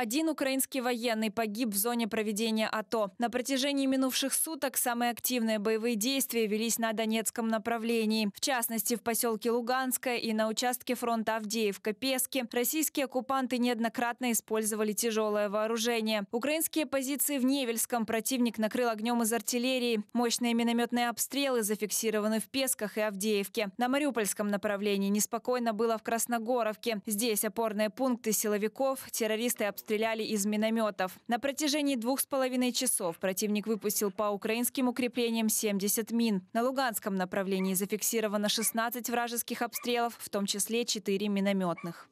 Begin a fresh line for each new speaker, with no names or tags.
Один украинский военный погиб в зоне проведения АТО. На протяжении минувших суток самые активные боевые действия велись на Донецком направлении. В частности, в поселке Луганское и на участке фронта Авдеевка-Пески российские оккупанты неоднократно использовали тяжелое вооружение. Украинские позиции в Невельском противник накрыл огнем из артиллерии. Мощные минометные обстрелы зафиксированы в Песках и Авдеевке. На Мариупольском направлении неспокойно было в Красногоровке. Здесь опорные пункты силовиков, террористы обстреляли Стреляли из минометов. На протяжении двух с половиной часов противник выпустил по украинским укреплениям 70 мин. На Луганском направлении зафиксировано 16 вражеских обстрелов, в том числе 4 минометных.